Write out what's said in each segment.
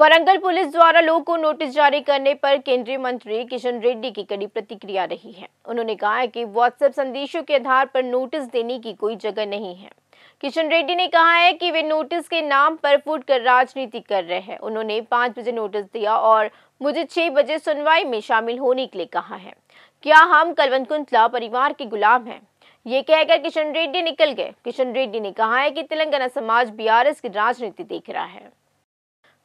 Warangal police द्वारा लोगों को नोटिस जारी करने पर केंद्रीय मंत्री किशन रेड्डी की कड़ी प्रतिक्रिया रही है उन्होंने कहा कि व्हाट्सएप संदेशों के आधार पर नोटिस देने की कोई जगह नहीं है किशन रेड्डी ने कहा है कि वे नोटिस के नाम पर फूट कर राजनीति कर रहे हैं उन्होंने पांच बजे नोटिस दिया और मुझे छह बजे सुनवाई में शामिल होने के लिए कहा है क्या हम कलवंत कुंतला परिवार के गुलाम हैं ये कहकर किशन रेड्डी निकल गए किशन रेड्डी ने कहा है कि तेलंगाना समाज बीआरएस की राजनीति देख रहा है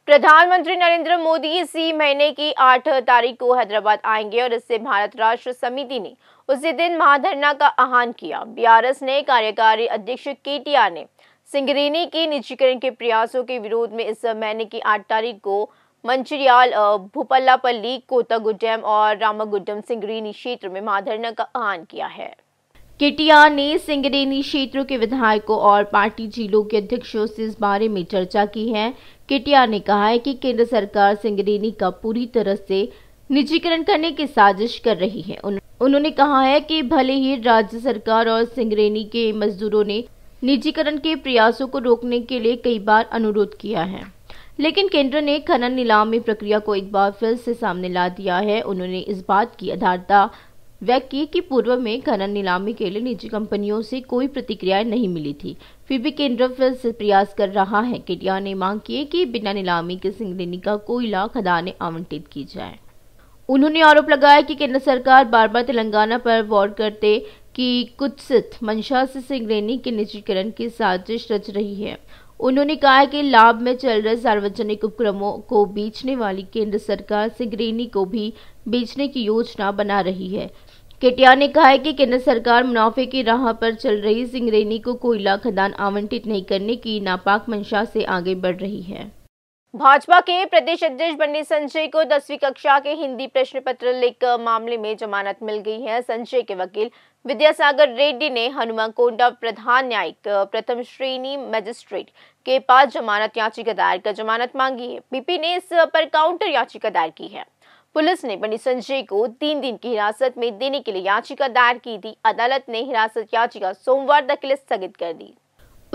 प्रधानमंत्री नरेंद्र मोदी इसी महीने की आठ तारीख को हैदराबाद आएंगे और इससे भारत राष्ट्र समिति ने उसी दिन महाधरना का आह्वान किया बीआरएस ने कार्यकारी अध्यक्ष केटीआर ने सिंगरेनी के निजीकरण के प्रयासों के विरोध में इस महीने की आठ तारीख को मंचरियाल भूपल्लापल्ली कोतागुडम और रामागुडम सिंगरेनी क्षेत्र में महाधरना का आह्वान किया है केटीआर ने सिंगरेनी क्षेत्र के विधायकों और पार्टी जिलों के अध्यक्षों से इस बारे में चर्चा की है केटिया ने कहा है कि केंद्र सरकार सिंगरेनी का पूरी तरह से निजीकरण करने की साजिश कर रही है उन, उन्होंने कहा है कि भले ही राज्य सरकार और सिंगरेनी के मजदूरों ने निजीकरण के प्रयासों को रोकने के लिए कई बार अनुरोध किया है लेकिन केंद्र ने खनन नीलामी प्रक्रिया को एक बार फिर से सामने ला दिया है उन्होंने इस बात की आधारता वह की कि पूर्व में खनन नीलामी के लिए निजी कंपनियों से कोई प्रतिक्रिया नहीं मिली थी फिर भी केंद्र फिर से प्रयास कर रहा है केटिया ने मांग की कि बिना नीलामी के सिंगरेनी का कोयला खदाने आवंटित की जाए उन्होंने आरोप लगाया कि केंद्र सरकार बार बार तेलंगाना पर वॉर करते कि कुत्सित मंशा से सिंगरेनी के निजीकरण की साजिश रच रही है उन्होंने कहा कि लाभ में चल रहे सार्वजनिक उपक्रमों को बेचने वाली केंद्र सरकार सिंगरेनी को भी बेचने की योजना बना रही है केटिया ने कहा है कि केंद्र सरकार मुनाफे की राह पर चल रही सिंगरेनी को कोयला खदान आवंटित नहीं करने की नापाक मंशा से आगे बढ़ रही है भाजपा के प्रदेश अध्यक्ष बने संजय को दसवीं कक्षा के हिंदी प्रश्न पत्र लिख मामले में जमानत मिल गई है संजय के वकील विद्यासागर रेड्डी ने हनुमान कोंडा प्रधान न्यायिक प्रथम श्रेणी मजिस्ट्रेट के पास जमानत याचिका दायर कर जमानत मांगी है बीपी ने इस पर काउंटर याचिका दायर की है पुलिस ने बनी संजय को तीन दिन की हिरासत में देने के लिए याचिका दायर की थी अदालत ने हिरासत याचिका सोमवार तक के लिए स्थगित कर दी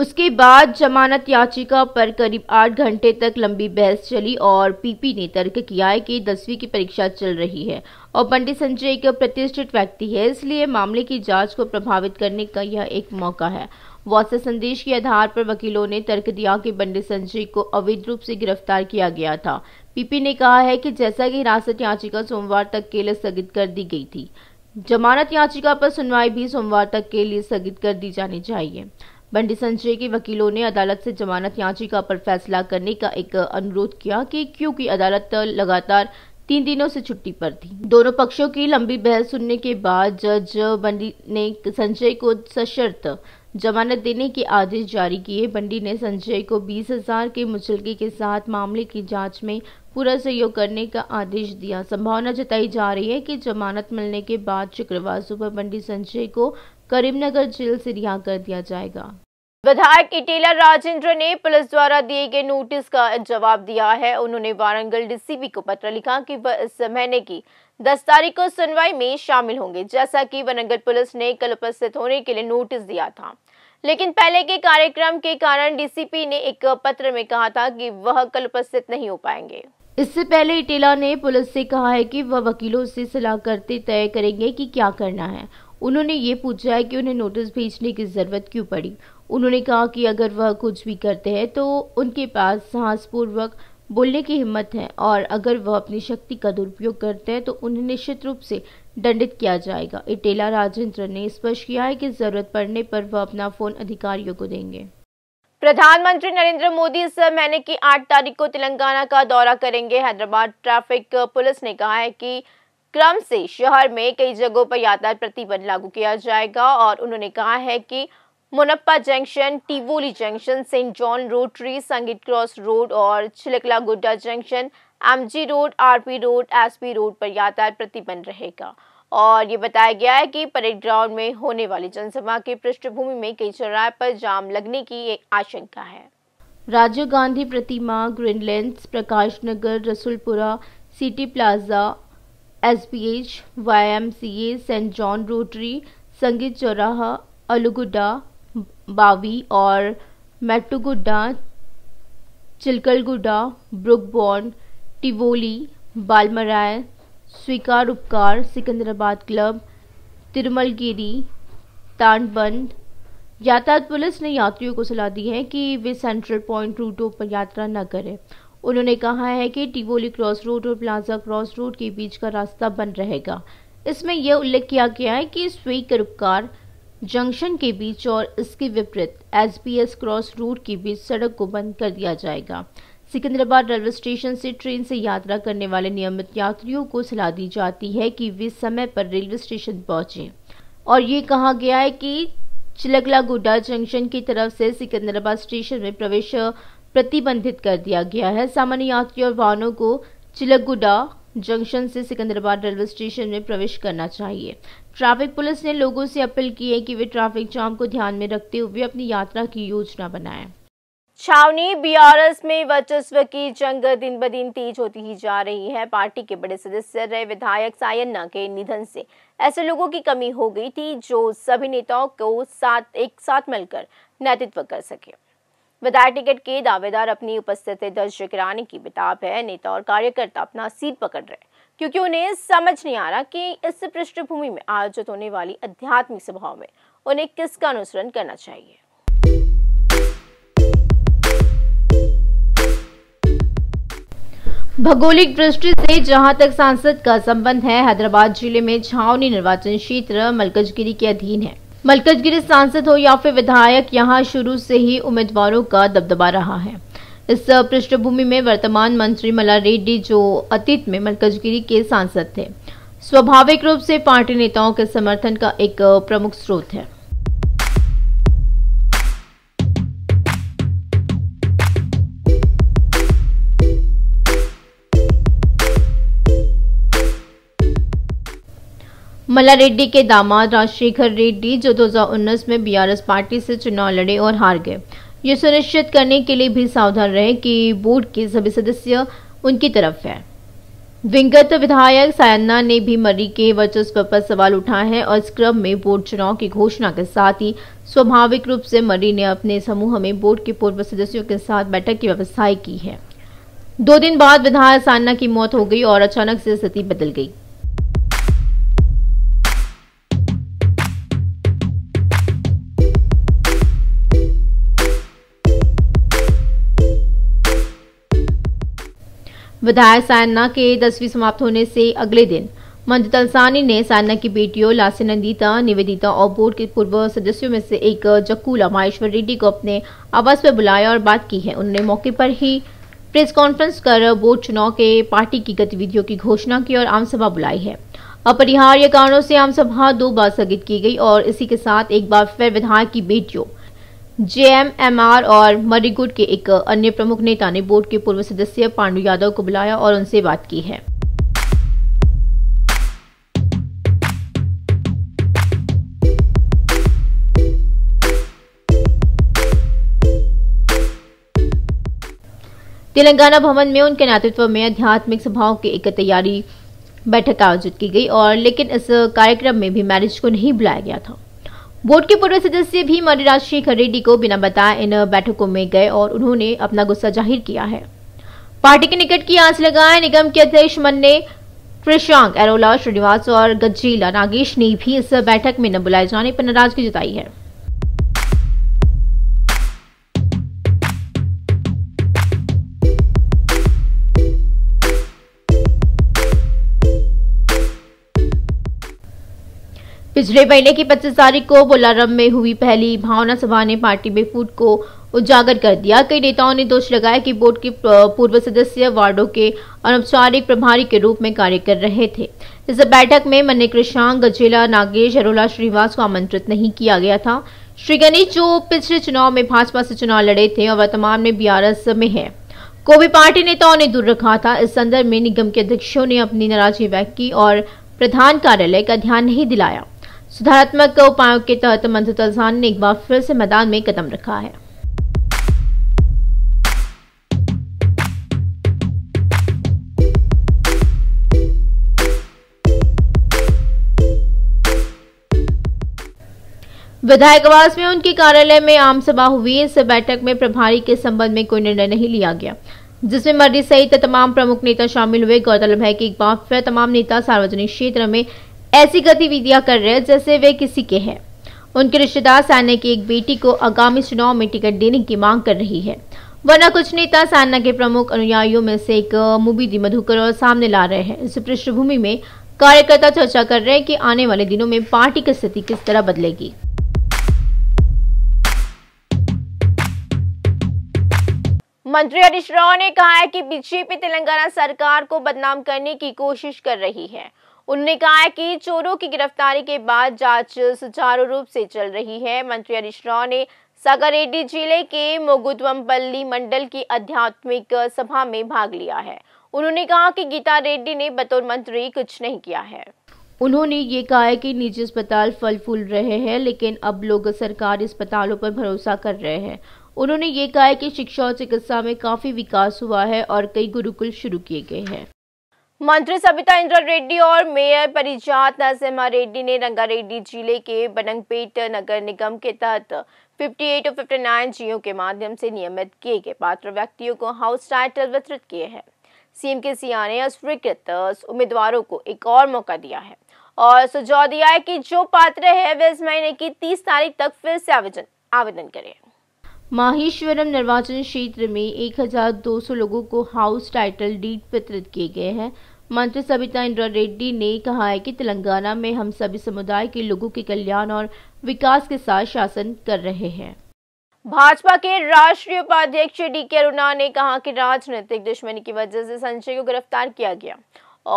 उसके बाद जमानत याचिका पर करीब आठ घंटे तक लंबी बहस चली और पीपी ने तर्क किया है कि दसवीं की परीक्षा चल रही है और पंडित संजय एक प्रतिष्ठित व्यक्ति है इसलिए मामले की जांच को प्रभावित करने का यह एक मौका है व्हाट्सएप संदेश के आधार पर वकीलों ने तर्क दिया कि पंडित संजय को अवैध रूप से गिरफ्तार किया गया था पीपी ने कहा है कि जैसा कि हिरासत याचिका सोमवार तक के लिए स्थगित कर दी गई थी जमानत याचिका पर सुनवाई भी सोमवार तक के लिए स्थगित कर दी जानी चाहिए बंडी संजय के वकीलों ने अदालत से जमानत याचिका पर फैसला करने का एक अनुरोध किया कि क्योंकि अदालत लगातार तीन दिनों से छुट्टी पर थी दोनों पक्षों की लंबी बहस सुनने के बाद जज बंडी ने संजय को सशर्त जमानत देने के आदेश जारी किए बंडी ने संजय को बीस हजार के मुचलके के साथ मामले की जांच में पूरा सहयोग करने का आदेश दिया संभावना जताई जा रही है कि जमानत मिलने के बाद शुक्रवार सुबह बंडी संजय को करीमनगर जेल से रिहा कर दिया जाएगा विधायक इटेलर राजेंद्र ने पुलिस द्वारा दिए गए नोटिस का जवाब दिया है उन्होंने वारंगल डीसीपी को पत्र लिखा कि वह इस महीने की दस तारीख को सुनवाई में शामिल होंगे जैसा कि वनगर पुलिस ने कल उपस्थित होने के लिए नोटिस दिया था लेकिन पहले के कार्यक्रम के कारण डीसीपी ने एक पत्र में कहा था कि वह कल उपस्थित नहीं हो पाएंगे इससे पहले इटेला ने पुलिस से कहा है कि वह वकीलों से सलाह करते तय करेंगे कि क्या करना है उन्होंने ये पूछा है कि उन्हें नोटिस भेजने की ज़रूरत क्यों पड़ी उन्होंने कहा कि अगर वह कुछ भी करते हैं तो उनके पास साहसपूर्वक बोलने की हिम्मत है और अगर वह अपनी शक्ति का दुरुपयोग करते हैं तो उन्हें निश्चित रूप से दंडित किया जाएगा इटेला राजेंद्र ने स्पष्ट किया है कि जरूरत पड़ने पर वह अपना फोन अधिकारियों को देंगे प्रधानमंत्री नरेंद्र मोदी इस महीने की आठ तारीख को तेलंगाना का दौरा करेंगे हैदराबाद ट्रैफिक पुलिस ने कहा है कि क्रम से शहर में कई जगहों पर यातायात प्रतिबंध लागू किया जाएगा और उन्होंने कहा है कि Munappa junction Tivoli junction Saint John rotary Sangeet cross road और Chilkalguda junction MG road RP road SP road पर यातायात प्रतिबंध रहेगा और ये बताया गया है कि परेड ग्राउंड में होने वाली जनसभा की पृष्ठभूमि में कई चौराहे पर जाम लगने की एक आशंका है राजीव गांधी प्रतिमा Greenland Prakash Nagar Rasoolpura city plaza S B H Y M C A Saint John rotary Sangeet चौराहा अलुगुडा बावी और मेट्टुगुडा चिलकलगुडा ब्रुकबॉर्न टिवोली बालमराय स्वीकार उपकार सिकंदराबाद क्लब तिरुमलगिरी तानबंद यातायात पुलिस ने यात्रियों को सलाह दी है कि वे सेंट्रल पॉइंट रूटों पर यात्रा न करें उन्होंने कहा है कि टिवोली क्रॉस रोड और प्लाजा क्रॉस रोड के बीच का रास्ता बंद रहेगा इसमें यह उल्लेख किया गया है कि स्वीकार उपकार जंक्शन के बीच और इसके विपरीत एसबीएस क्रॉस रूट के बीच सड़क को बंद कर दिया जाएगा सिकंदराबाद रेलवे स्टेशन से ट्रेन से यात्रा करने वाले नियमित यात्रियों को सलाह दी जाती है कि वे समय पर रेलवे स्टेशन पहुंचे और ये कहा गया है कि चिलगला गुड्डा जंक्शन की तरफ से सिकंदराबाद स्टेशन में प्रवेश प्रतिबंधित कर दिया गया है सामान्य यात्री और वाहनों को चिलकगुडा जंक्शन से सिकंदराबाद रेलवे स्टेशन में प्रवेश करना चाहिए ट्रैफिक पुलिस ने लोगों से अपील की है कि वे ट्रैफिक जाम को ध्यान में रखते हुए अपनी यात्रा की योजना बनाएं। छावनी बीआरएस में वर्चस्व की जंग दिन ब दिन तेज होती ही जा रही है पार्टी के बड़े सदस्य रहे विधायक सायन्ना के निधन से ऐसे लोगों की कमी हो गई थी जो सभी नेताओं को साथ एक साथ मिलकर नेतृत्व कर सके विधायक टिकट के दावेदार अपनी उपस्थिति दर्ज कराने की बिताब है नेता और कार्यकर्ता अपना सीट पकड़ रहे क्योंकि उन्हें समझ नहीं आ रहा कि इस पृष्ठभूमि में आयोजित होने वाली आध्यात्मिक सभाओं में उन्हें किसका अनुसरण करना चाहिए भौगोलिक दृष्टि से जहां तक सांसद का संबंध है हैदराबाद जिले में छावनी निर्वाचन क्षेत्र मलकजगिरी के अधीन है मलकजगिरी सांसद हो या फिर विधायक यहां शुरू से ही उम्मीदवारों का दबदबा रहा है इस पृष्ठभूमि में वर्तमान मंत्री मला रेड्डी जो अतीत में मलकजगिरी के सांसद थे स्वाभाविक रूप से पार्टी नेताओं के समर्थन का एक प्रमुख स्रोत है मल्ला रेड्डी के दामाद राजशेखर रेड्डी जो 2019 में बीआरएस पार्टी से चुनाव लड़े और हार गए ये सुनिश्चित करने के लिए भी सावधान रहे कि बोर्ड के सभी सदस्य उनकी तरफ हैं विंगत विधायक सायन्ना ने भी मरी के वर्चस्व पर सवाल उठाए हैं और इस क्रम में बोर्ड चुनाव की घोषणा के साथ ही स्वाभाविक रूप से मरी ने अपने समूह में बोर्ड के पूर्व सदस्यों के साथ बैठक की व्यवस्थाएं की है दो दिन बाद विधायक सायन्ना की मौत हो गई और अचानक से स्थिति बदल गई विधायक सायना के दसवीं समाप्त होने से अगले दिन मंजू तलसानी ने सायना की बेटियों लासी नंदिता निवेदिता और बोर्ड के पूर्व सदस्यों में से एक जकूला माहेश्वर रेड्डी को अपने आवास पर बुलाया और बात की है उन्होंने मौके पर ही प्रेस कॉन्फ्रेंस कर बोर्ड चुनाव के पार्टी की गतिविधियों की घोषणा की और आम सभा बुलाई है अपरिहार्य कारणों से आम सभा दो बार स्थगित की गई और इसी के साथ एक बार फिर विधायक की बेटियों जेएमएमआर और मरीगुड के एक अन्य प्रमुख नेता ने बोर्ड के पूर्व सदस्य पांडु यादव को बुलाया और उनसे बात की है तेलंगाना भवन में उनके नेतृत्व में आध्यात्मिक सभाओं की एक तैयारी बैठक आयोजित की गई और लेकिन इस कार्यक्रम में भी मैरिज को नहीं बुलाया गया था बोर्ड के पूर्व सदस्य भी मणिराज शेखर रेड्डी को बिना बताए इन बैठकों में गए और उन्होंने अपना गुस्सा जाहिर किया है पार्टी के निकट की आंच लगाए निगम के अध्यक्ष मन ने कृषांक एरोला श्रीनिवास और गज्जीला नागेश ने भी इस बैठक में न बुलाए जाने पर नाराजगी जताई है पिछले महीने की 25 तारीख को बोलारम में हुई पहली भावना सभा ने पार्टी में फूट को उजागर कर दिया कई नेताओं ने दोष लगाया कि बोर्ड के पूर्व सदस्य वार्डों के अनौपचारिक प्रभारी के रूप में कार्य कर रहे थे इस बैठक में मन्ने कृष्ण गजेला नागेश अरोला श्रीवास को आमंत्रित नहीं किया गया था श्री गणेश जो पिछले चुनाव में भाजपा से चुनाव लड़े थे और वर्तमान में बीआरएस में है को भी पार्टी नेताओं ने दूर रखा था इस संदर्भ में निगम के अध्यक्षों ने अपनी नाराजगी व्यक्त की और प्रधान कार्यालय का ध्यान नहीं दिलाया सुधारात्मक उपायों के तहत मंसूर तलसान ने एक बार फिर से मैदान में कदम रखा है विधायक आवास में उनके कार्यालय में आम सभा हुई इस बैठक में प्रभारी के संबंध में कोई निर्णय नहीं लिया गया जिसमें मर्जी सहित तमाम प्रमुख नेता शामिल हुए गौरतलब है कि एक बार फिर तमाम नेता सार्वजनिक क्षेत्र में ऐसी गतिविधियां कर रहे हैं जैसे वे किसी के हैं उनके रिश्तेदार सान्या की एक बेटी को आगामी चुनाव में टिकट देने की मांग कर रही है वरना कुछ नेता सान्या के प्रमुख अनुयायियों में से एक मुबीदी मधुकर और सामने ला रहे हैं इस पृष्ठभूमि में कार्यकर्ता चर्चा कर रहे हैं कि आने वाले दिनों में पार्टी की स्थिति किस तरह बदलेगी मंत्री हरीश राव ने कहा है कि बीजेपी तेलंगाना सरकार को बदनाम करने की कोशिश कर रही है उन्होंने कहा कि चोरों की गिरफ्तारी के बाद जांच सुचारू रूप से चल रही है मंत्री हरीश राव ने सागरेड्डी जिले के मोगुदम्पल्ली मंडल की आध्यात्मिक सभा में भाग लिया है उन्होंने कहा कि गीता रेड्डी ने बतौर मंत्री कुछ नहीं किया है उन्होंने ये कहा कि निजी अस्पताल फल फूल रहे हैं लेकिन अब लोग सरकारी अस्पतालों पर भरोसा कर रहे हैं उन्होंने ये कहा कि शिक्षा और चिकित्सा में काफ़ी विकास हुआ है और कई गुरुकुल शुरू किए गए हैं मंत्री सबिता इंद्र रेड्डी और मेयर परिजात नरसिम्हा रेड्डी ने रंगारेड्डी जिले के बनंगपेट नगर निगम के तहत 58 और 59 जीओ के माध्यम से नियमित किए गए पात्र व्यक्तियों को हाउस टाइटल वितरित किए हैं सीएम के सिया ने अस्वीकृत उम्मीदवारों को एक और मौका दिया है और सुझाव दिया है कि जो पात्र है वे इस महीने की तीस तारीख तक फिर से आवेदन आवेदन करें माहेश्वरम निर्वाचन क्षेत्र में 1,200 लोगों को हाउस टाइटल डीड वितरित किए गए हैं मंत्री सविता इंद्र रेड्डी ने कहा है कि तेलंगाना में हम सभी समुदाय के लोगों के कल्याण और विकास के साथ शासन कर रहे हैं भाजपा के राष्ट्रीय उपाध्यक्ष डी के अरुणा ने कहा कि राजनीतिक दुश्मनी की वजह से संजय को गिरफ्तार किया गया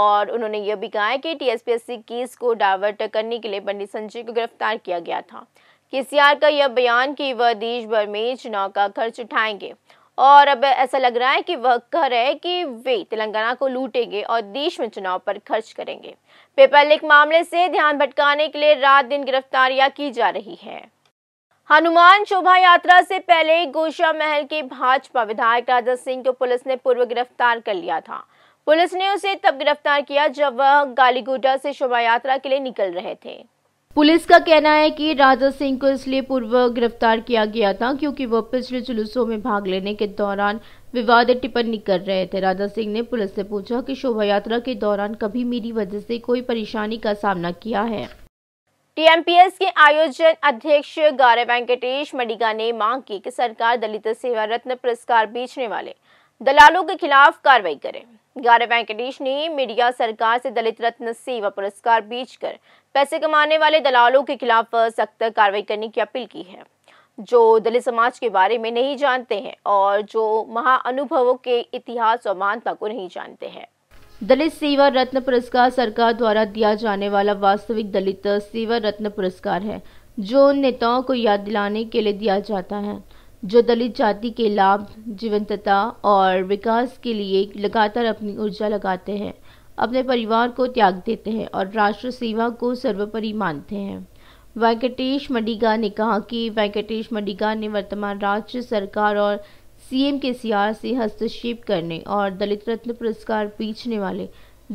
और उन्होंने यह भी कहा है कि टीएसपीएससी केस को डाइवर्ट करने के लिए पंडित संजय को गिरफ्तार किया गया था केसीआर का यह बयान कि वह देश भर में चुनाव का खर्च उठाएंगे और अब ऐसा लग रहा है कि वह कह रहे हैं कि वे तेलंगाना को लूटेंगे और देश में चुनाव पर खर्च करेंगे पेपर लीक मामले से ध्यान भटकाने के लिए रात दिन गिरफ्तारियां की जा रही है हनुमान शोभा यात्रा से पहले गोशा महल के भाजपा विधायक राजा सिंह को पुलिस ने पूर्व गिरफ्तार कर लिया था पुलिस ने उसे तब गिरफ्तार किया जब वह गालीगुडा से शोभा यात्रा के लिए निकल रहे थे पुलिस का कहना है कि राजा सिंह को इसलिए पूर्व गिरफ्तार किया गया था क्योंकि वह पिछले जुलूसों में भाग लेने के दौरान विवाद टिप्पणी कर रहे थे राजा सिंह ने पुलिस से पूछा कि शोभा यात्रा के दौरान कभी मेरी वजह से कोई परेशानी का सामना किया है टीएमपीएस के आयोजन अध्यक्ष गारे वेंकटेश मडिगा ने मांग की कि सरकार दलित सेवा रत्न पुरस्कार बेचने वाले दलालों के खिलाफ कार्रवाई करे ग्यारह वेंकटेश ने मीडिया सरकार से दलित रत्न सेवा पुरस्कार बेचकर पैसे कमाने वाले दलालों के खिलाफ सख्त कार्रवाई करने की अपील की है जो दलित समाज के बारे में नहीं जानते हैं और जो महाअनुभवों के इतिहास और महानता को नहीं जानते हैं दलित सेवा रत्न पुरस्कार सरकार द्वारा दिया जाने वाला वास्तविक दलित सेवा रत्न पुरस्कार है जो नेताओं को याद दिलाने के लिए दिया जाता है जो दलित जाति के लाभ जीवंतता और विकास के लिए लगातार अपनी ऊर्जा लगाते हैं अपने परिवार को त्याग देते हैं और राष्ट्र सेवा को सर्वोपरि मानते हैं वेंकटेश मडिगा ने कहा कि वेंकटेश मडिगा ने वर्तमान राज्य सरकार और सीएम के सीआर से हस्तक्षेप करने और दलित रत्न पुरस्कार पीछने वाले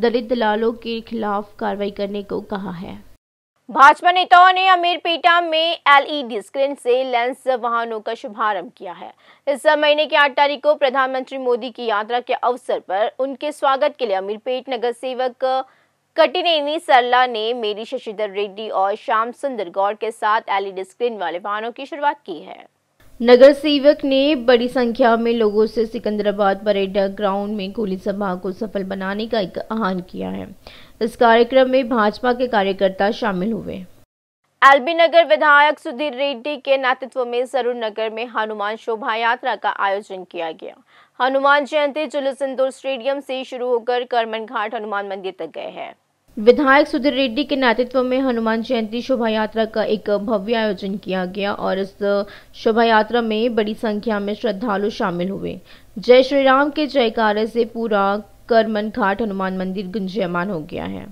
दलित दलालों के खिलाफ कार्रवाई करने को कहा है भाजपा नेताओं ने अमीरपेटा में एलईडी स्क्रीन से लेंस वाहनों का शुभारंभ किया है इस महीने की आठ तारीख को प्रधानमंत्री मोदी की यात्रा के अवसर पर उनके स्वागत के लिए अमीरपेट नगर सेवक कटिनेनी सरला ने मेरी शशिधर रेड्डी और श्याम सुंदर गौड़ के साथ एलईडी स्क्रीन वाले वाहनों की शुरुआत की है नगर सेवक ने बड़ी संख्या में लोगों से सिकंदराबाद परेड ग्राउंड में गोली सभा को सफल बनाने का एक आह्वान किया है इस कार्यक्रम में भाजपा के कार्यकर्ता शामिल हुए एलबी नगर विधायक सुधीर रेड्डी के नेतृत्व में सरूर नगर में हनुमान शोभा यात्रा का आयोजन किया गया हनुमान जयंती जुलूस इंदौर स्टेडियम से शुरू होकर करमन घाट हनुमान मंदिर तक गए हैं विधायक सुधीर रेड्डी के नेतृत्व में हनुमान जयंती शोभा यात्रा का एक भव्य आयोजन किया गया और इस शोभा यात्रा में बड़ी संख्या में श्रद्धालु शामिल हुए जय श्री राम के जयकारे से पूरा करमन घाट हनुमान मंदिर गुंजयमान हो गया है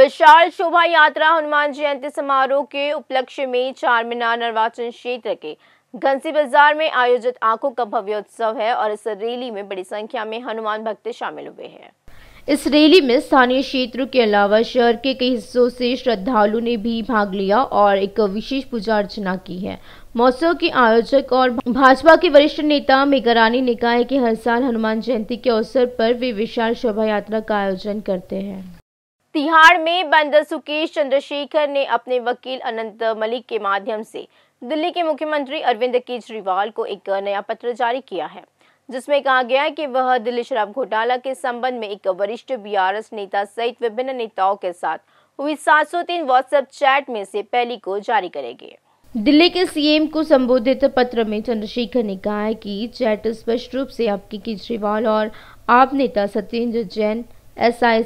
विशाल शोभा यात्रा हनुमान जयंती समारोह के उपलक्ष्य में चार मीनार निर्वाचन क्षेत्र के घंसी बाजार में आयोजित आंखों का भव्य उत्सव है और इस रैली में बड़ी संख्या में हनुमान भक्त शामिल हुए हैं इस रैली में स्थानीय क्षेत्र के अलावा शहर के कई हिस्सों से श्रद्धालु ने भी भाग लिया और एक विशेष पूजा अर्चना की है महोत्सव के आयोजक और भाजपा के वरिष्ठ नेता मेघरानी ने कहा है कि हर साल हनुमान जयंती के अवसर पर वे विशाल शोभा यात्रा का आयोजन करते हैं तिहाड़ में बंदर सुकेश चंद्रशेखर ने अपने वकील अनंत मलिक के माध्यम से दिल्ली के मुख्यमंत्री अरविंद केजरीवाल को एक नया पत्र जारी किया है जिसमें कहा गया है कि वह दिल्ली शराब घोटाला के संबंध में एक वरिष्ठ बीआरएस नेता सहित विभिन्न नेताओं के साथ हुई 703 व्हाट्सएप चैट में से पहली को जारी करेगी दिल्ली के सीएम को संबोधित पत्र में चंद्रशेखर ने कहा है कि चैट स्पष्ट रूप से आपके केजरीवाल और आप नेता सत्येंद्र जैन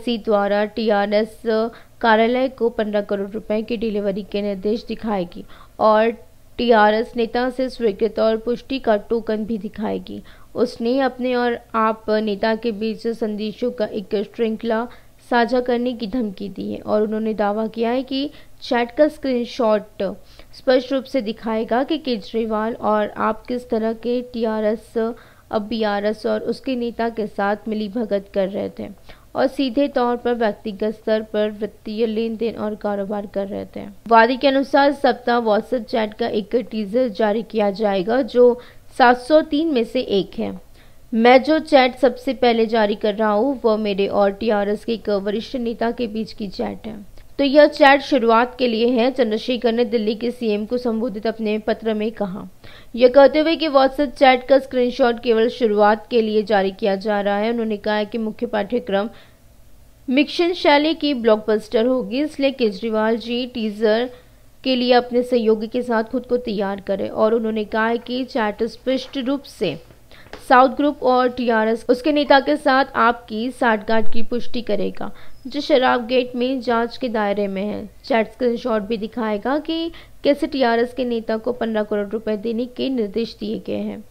सी द्वारा टीआरएस कार्यालय को पंद्रह करोड़ रुपए की डिलीवरी के निर्देश दिखाएगी और टीआरएस नेता से स्वीकृत और पुष्टि का टोकन भी दिखाएगी उसने अपने और आप नेता के बीच संदेशों का एक श्रृंखला साझा करने की धमकी दी है और उन्होंने दावा किया है कि चैट का स्क्रीनशॉट स्पष्ट रूप से दिखाएगा कि केजरीवाल और आप किस तरह के टीआरएस अब एस और उसके नेता के साथ मिली भगत कर रहे थे और सीधे तौर पर व्यक्तिगत स्तर पर वित्तीय लेन देन और कारोबार कर रहे थे वादी के अनुसार सप्ताह व्हाट्सएप चैट का एक टीजर जारी किया जाएगा जो 703 में से एक है मैं जो चैट सबसे पहले जारी कर रहा हूँ वह मेरे और टीआरएस के एक वरिष्ठ नेता के बीच की चैट है तो यह चैट शुरुआत के लिए है चंद्रशेखर ने दिल्ली के सीएम को संबोधित अपने पत्र में कहा यह कहते हुए कि व्हाट्सएप चैट का स्क्रीनशॉट केवल शुरुआत के लिए जारी किया जा रहा है उन्होंने कहा है कि मुख्य पाठ्यक्रम मिक्शन शैली की ब्लॉकबस्टर होगी इसलिए केजरीवाल जी टीजर के लिए अपने सहयोगी के साथ खुद को तैयार करें और उन्होंने कहा कि चैट स्पष्ट रूप से साउथ ग्रुप और टीआरएस उसके नेता के साथ आपकी साठगांठ की पुष्टि करेगा जो शराब गेट में जांच के दायरे में है चैट स्क्रीनशॉट भी दिखाएगा कि कैसे टीआरएस के नेता को पंद्रह करोड़ रुपए देने के निर्देश दिए गए हैं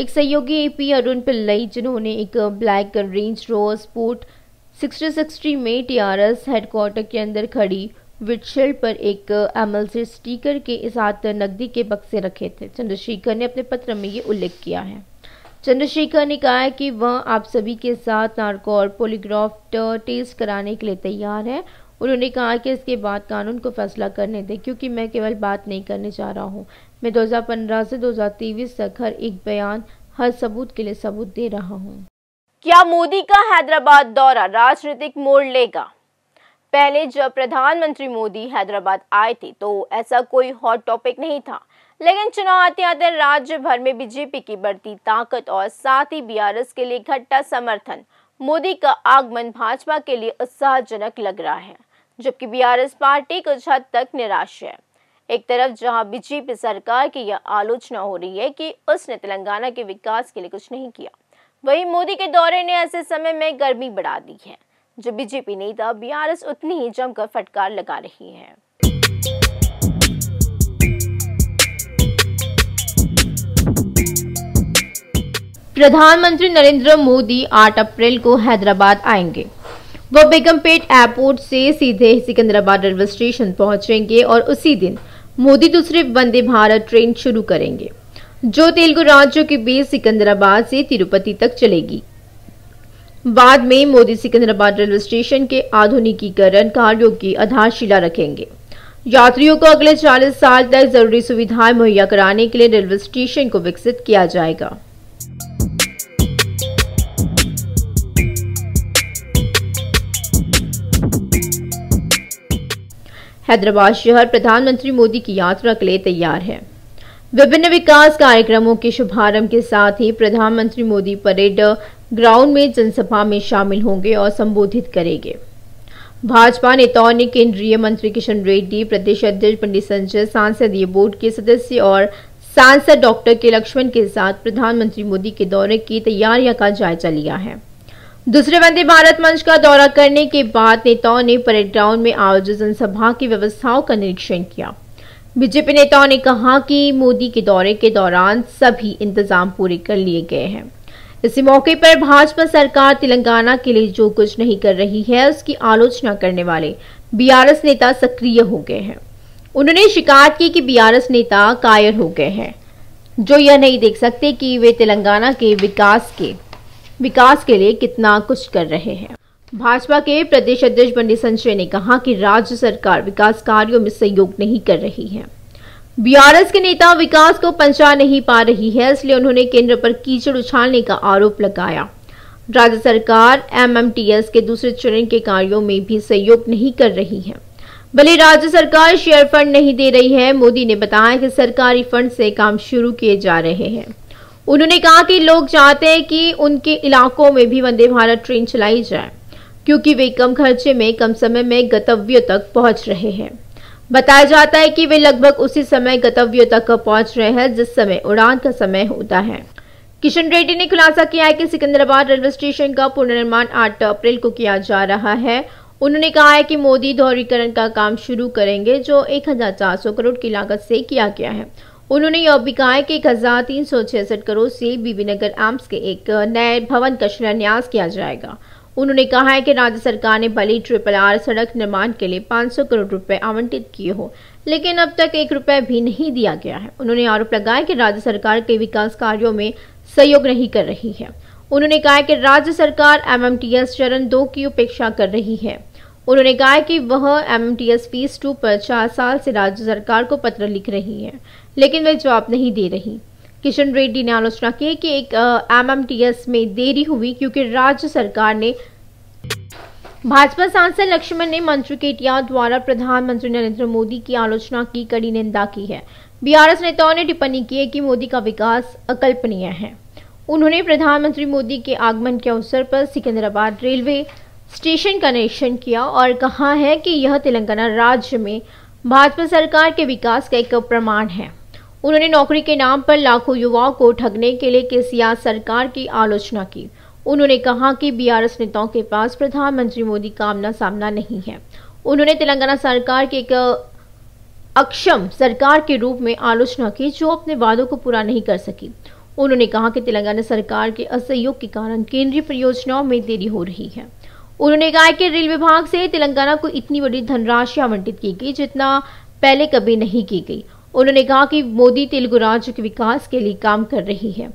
एक सहयोगी एपी अरुण पिल्लई जिन्होंने एक black range rose port sixty में एस हेडक्वार्टर के अंदर खड़ी विटशेल्ड पर एक एमएल से स्टीकर के साथ नकदी के बक्से रखे थे चंद्रशेखर ने अपने पत्र में ये उल्लेख किया है चंद्रशेखर ने कहा है कि वह आप सभी के साथ नार्को और पोलीग्राफ टेस्ट कराने के लिए तैयार है उन्होंने कहा कि इसके बाद कानून को फैसला करने दें क्योंकि मैं केवल बात नहीं करने जा रहा हूँ मैं 2015 से 2023 तक हर एक बयान हर सबूत के लिए सबूत दे रहा हूँ क्या मोदी का हैदराबाद दौरा राजनीतिक मोड़ लेगा पहले जब प्रधानमंत्री मोदी हैदराबाद आए थे तो ऐसा कोई हॉट टॉपिक नहीं था लेकिन चुनाव आते आते राज्य भर में बीजेपी की बढ़ती ताकत और साथ ही बीआरएस के लिए घटता समर्थन मोदी का आगमन भाजपा के लिए उत्साहजनक लग रहा है जबकि बीआरएस पार्टी कुछ हद तक निराश है एक तरफ जहां बीजेपी सरकार की यह आलोचना हो रही है कि उसने तेलंगाना के विकास के लिए कुछ नहीं किया वहीं मोदी के दौरे ने ऐसे समय में गर्मी बढ़ा दी है जब बीजेपी नेता बीआरएस उतनी ही जमकर फटकार लगा रही है प्रधानमंत्री नरेंद्र मोदी 8 अप्रैल को हैदराबाद आएंगे वो बेगमपेट एयरपोर्ट से सीधे सिकंदराबाद रेलवे स्टेशन पहुंचेंगे और उसी दिन मोदी दूसरे वंदे भारत ट्रेन शुरू करेंगे जो तेलुगु राज्यों के बीच सिकंदराबाद से तिरुपति तक चलेगी बाद में मोदी सिकंदराबाद रेलवे स्टेशन के आधुनिकीकरण कार्यों की आधारशिला रखेंगे यात्रियों को अगले 40 साल तक जरूरी सुविधाएं मुहैया कराने के लिए रेलवे स्टेशन को विकसित किया जाएगा हैदराबाद शहर प्रधानमंत्री मोदी की यात्रा के लिए तैयार है विभिन्न विकास कार्यक्रमों के शुभारंभ के साथ ही प्रधानमंत्री मोदी परेड ग्राउंड में जनसभा में शामिल होंगे और संबोधित करेंगे भाजपा नेताओं ने केंद्रीय मंत्री किशन रेड्डी प्रदेश अध्यक्ष पंडित संजय सांसदीय बोर्ड के सदस्य और सांसद डॉक्टर के लक्ष्मण के साथ प्रधानमंत्री मोदी के दौरे की तैयारियां का जायजा लिया है दूसरे वंदे भारत मंच का दौरा करने के बाद नेताओं ने परेड ग्राउंड में आयोजित जनसभा की व्यवस्थाओं का निरीक्षण किया बीजेपी नेताओं ने कहा कि मोदी के दौरे के दौरान सभी इंतजाम पूरे कर लिए गए हैं इसी मौके पर भाजपा सरकार तेलंगाना के लिए जो कुछ नहीं कर रही है उसकी आलोचना करने वाले बीआरएस नेता सक्रिय हो गए हैं उन्होंने शिकायत की कि बीआरएस नेता कायर हो गए हैं जो यह नहीं देख सकते कि वे तेलंगाना के विकास के विकास के लिए कितना कुछ कर रहे हैं भाजपा के प्रदेश अध्यक्ष बंडी संजय ने कहा कि राज्य सरकार विकास कार्यों में सहयोग नहीं कर रही है बीआरएस के नेता विकास को पंचा नहीं पा रही है इसलिए उन्होंने केंद्र पर कीचड़ उछालने का आरोप लगाया राज्य सरकार एमएमटीएस के दूसरे चरण के कार्यों में भी सहयोग नहीं कर रही है भले राज्य सरकार शेयर फंड नहीं दे रही है मोदी ने बताया कि सरकारी फंड से काम शुरू किए जा रहे हैं उन्होंने कहा कि लोग चाहते हैं कि उनके इलाकों में भी वंदे भारत ट्रेन चलाई जाए क्योंकि वे कम खर्चे में कम समय में गंतव्यों तक पहुंच रहे हैं बताया जाता है कि वे लगभग उसी समय गतव्य तक पहुंच रहे हैं जिस समय उड़ान का समय होता है किशन रेड्डी ने खुलासा किया है कि सिकंदराबाद रेलवे स्टेशन का पुनर्निर्माण 8 अप्रैल को किया जा रहा है उन्होंने कहा है कि मोदी दोहरीकरण का काम शुरू करेंगे जो 1400 करोड़ की लागत से किया गया है उन्होंने यह भी कहा है कि एक करोड़ से बीबीनगर एम्स के एक नए भवन का शिलान्यास किया जाएगा उन्होंने कहा है कि राज्य सरकार ने भली ट्रिपल आर सड़क निर्माण के लिए 500 करोड़ रुपए आवंटित किए हो लेकिन अब तक एक रुपए भी नहीं दिया गया है उन्होंने आरोप लगाया कि राज्य सरकार के विकास कार्यों में सहयोग नहीं कर रही है उन्होंने कहा कि राज्य सरकार एम चरण दो की उपेक्षा कर रही है उन्होंने कहा कि वह एम फीस टू पर चार साल से राज्य सरकार को पत्र लिख रही है लेकिन वह जवाब नहीं दे रही किशन रेड्डी ने आलोचना की कि एक एमएमटीएस में देरी हुई क्योंकि राज्य सरकार ने भाजपा सांसद लक्ष्मण ने मंत्री केटिया द्वारा प्रधानमंत्री नरेंद्र मोदी की आलोचना की कड़ी निंदा की है बीआरएस नेताओं ने टिप्पणी की है कि मोदी का विकास अकल्पनीय है उन्होंने प्रधानमंत्री मोदी के आगमन के अवसर पर सिकंदराबाद रेलवे स्टेशन का निरीक्षण किया और कहा है कि यह तेलंगाना राज्य में भाजपा सरकार के विकास का एक प्रमाण है उन्होंने नौकरी के नाम पर लाखों युवाओं को ठगने के लिए केसीआर सरकार की आलोचना की उन्होंने कहा कि बीआरएस नेताओं के पास प्रधानमंत्री मोदी का आमना सामना नहीं है उन्होंने तेलंगाना सरकार के एक अक्षम सरकार के रूप में आलोचना की जो अपने वादों को पूरा नहीं कर सकी उन्होंने कहा कि तेलंगाना सरकार के असहयोग के कारण केंद्रीय परियोजनाओं में देरी हो रही है उन्होंने कहा कि रेल विभाग से तेलंगाना को इतनी बड़ी धनराशि आवंटित की गई जितना पहले कभी नहीं की गई उन्होंने कहा कि मोदी तेलुगु राज्य के विकास के लिए काम कर रही है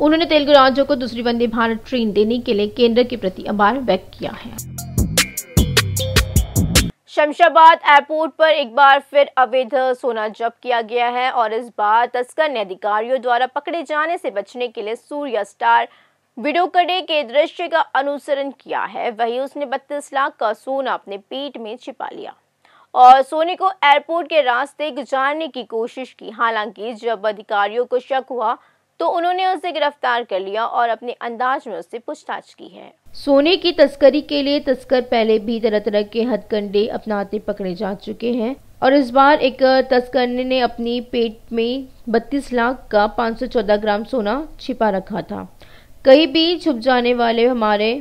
उन्होंने तेलुगु राज्यों को दूसरी वंदे भारत ट्रेन देने के लिए केंद्र के प्रति आभार व्यक्त किया है शमशाबाद एयरपोर्ट पर एक बार फिर अवैध सोना जब्त किया गया है और इस बार तस्कर ने अधिकारियों द्वारा पकड़े जाने से बचने के लिए सूर्य स्टार विडोकडे के दृश्य का अनुसरण किया है वहीं उसने बत्तीस लाख का सोना अपने पेट में छिपा लिया और सोने को एयरपोर्ट के रास्ते गुजारने की कोशिश की हालांकि जब अधिकारियों को शक हुआ तो उन्होंने उसे गिरफ्तार कर लिया और अपने अंदाज में उससे पूछताछ की है सोने की तस्करी के लिए तस्कर पहले भी तरह तरह के हथकंडे अपनाते पकड़े जा चुके हैं और इस बार एक तस्कर ने अपनी पेट में 32 लाख का 514 ग्राम सोना छिपा रखा था कहीं भी छुप जाने वाले हमारे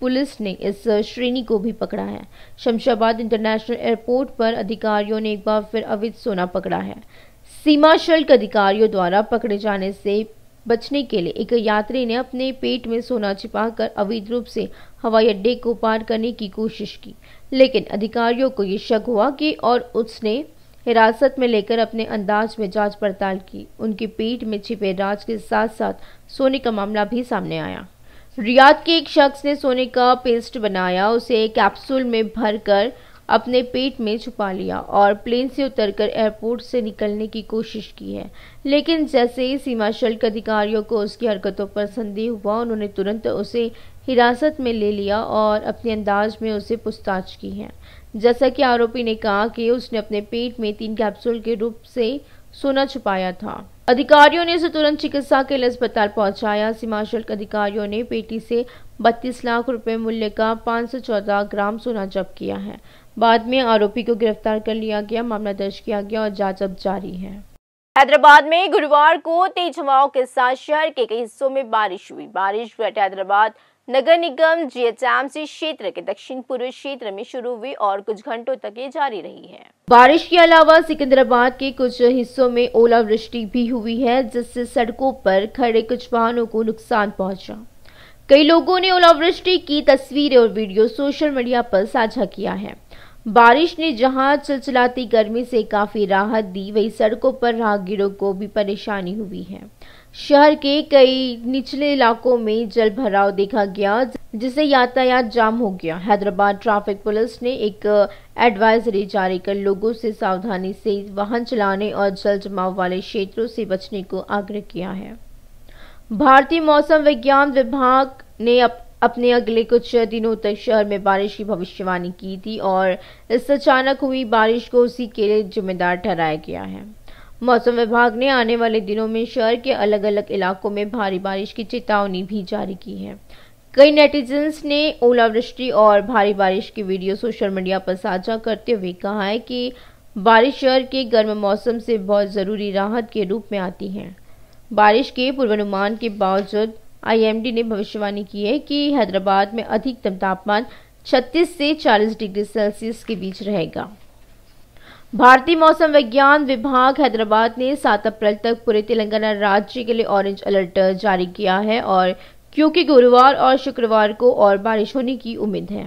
पुलिस ने इस श्रेणी को भी पकड़ा है शमशाबाद इंटरनेशनल एयरपोर्ट पर अधिकारियों ने एक बार फिर अवैध सोना पकड़ा है सीमा शुल्क अधिकारियों द्वारा पकड़े जाने से बचने के लिए एक यात्री ने अपने पेट में सोना छिपाकर अवैध रूप से हवाई अड्डे को पार करने की कोशिश की लेकिन अधिकारियों को यह शक हुआ कि और उसने हिरासत में लेकर अपने अंदाज में जांच पड़ताल की उनके पेट में छिपे राज के साथ साथ सोने का मामला भी सामने आया रियाद के एक शख्स ने सोने का पेस्ट बनाया उसे कैप्सूल में भरकर अपने पेट में छुपा लिया और प्लेन से उतरकर एयरपोर्ट से निकलने की कोशिश की है लेकिन जैसे ही सीमा शुल्क अधिकारियों को उसकी हरकतों पर संदेह हुआ उन्होंने तुरंत उसे हिरासत में ले लिया और अपने अंदाज में उसे पूछताछ की है जैसा कि आरोपी ने कहा कि उसने अपने पेट में तीन कैप्सूल के रूप से सोना छुपाया था अधिकारियों ने उसे तुरंत चिकित्सा के लिए अस्पताल पहुंचाया सीमा शुल्क अधिकारियों ने पेटी से 32 लाख रुपए मूल्य का 514 ग्राम सोना जब्त किया है बाद में आरोपी को गिरफ्तार कर लिया गया मामला दर्ज किया गया और जांच अब जारी है हैदराबाद में गुरुवार को तेज हवाओं के साथ शहर के कई हिस्सों में बारिश हुई बारिश हैदराबाद नगर निगम जीएचएमसी क्षेत्र के दक्षिण पूर्व क्षेत्र में शुरू हुई और कुछ घंटों तक ये जारी रही है बारिश के अलावा सिकंदराबाद के कुछ हिस्सों में ओलावृष्टि भी हुई है जिससे सड़कों पर खड़े कुछ वाहनों को नुकसान पहुंचा कई लोगों ने ओलावृष्टि की तस्वीरें और वीडियो सोशल मीडिया पर साझा किया है बारिश ने जहां चलचलाती गर्मी से काफी राहत दी वही सड़कों पर राहगीरों को भी परेशानी हुई है शहर के कई निचले इलाकों में जल भराव देखा गया जिससे यातायात जाम हो गया हैदराबाद ट्रैफिक पुलिस ने एक एडवाइजरी जारी कर लोगों से सावधानी से वाहन चलाने और जल जमाव वाले क्षेत्रों से बचने को आग्रह किया है भारतीय मौसम विज्ञान विभाग ने अप, अपने अगले कुछ दिनों तक शहर में बारिश की भविष्यवाणी की थी और इस अचानक हुई बारिश को उसी के लिए जिम्मेदार ठहराया गया है मौसम विभाग ने आने वाले दिनों में शहर के अलग अलग इलाकों में भारी बारिश की चेतावनी भी जारी की है कई नेटिजन्स ने ओलावृष्टि और भारी बारिश की वीडियो सोशल मीडिया पर साझा करते हुए कहा है कि बारिश शहर के गर्म मौसम से बहुत ज़रूरी राहत के रूप में आती है बारिश के पूर्वानुमान के बावजूद आईएमडी ने भविष्यवाणी की है कि हैदराबाद में अधिकतम तापमान 36 से 40 डिग्री सेल्सियस के बीच रहेगा भारतीय मौसम विज्ञान विभाग हैदराबाद ने 7 अप्रैल तक पूरे तेलंगाना राज्य के लिए ऑरेंज अलर्ट जारी किया है और क्योंकि गुरुवार और शुक्रवार को और बारिश होने की उम्मीद है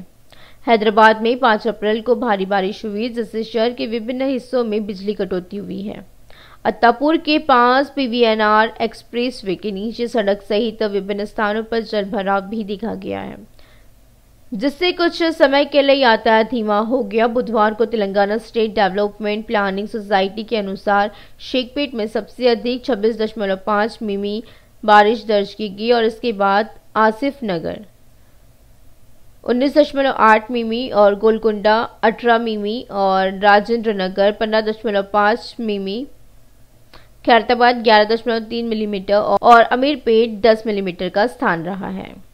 हैदराबाद में 5 अप्रैल को भारी बारिश हुई जिससे शहर के विभिन्न हिस्सों में बिजली कटौती हुई है अत्तापुर के पास पीवीएनआर वे के नीचे सड़क सहित विभिन्न स्थानों पर जलभराव भी देखा गया है जिससे कुछ समय के लिए यातायात धीमा हो गया बुधवार को Telangana state development planning society के अनुसार शेखपेट में सबसे अधिक 26.5 मिमी बारिश दर्ज की गई और इसके बाद आसिफ नगर 19.8 मिमी और गोलकुंडा 18 मिमी और राजेंद्र नगर 15.5 मिमी खैरताबाद 11.3 मिलीमीटर और अमीरपेट 10 मिलीमीटर का स्थान रहा है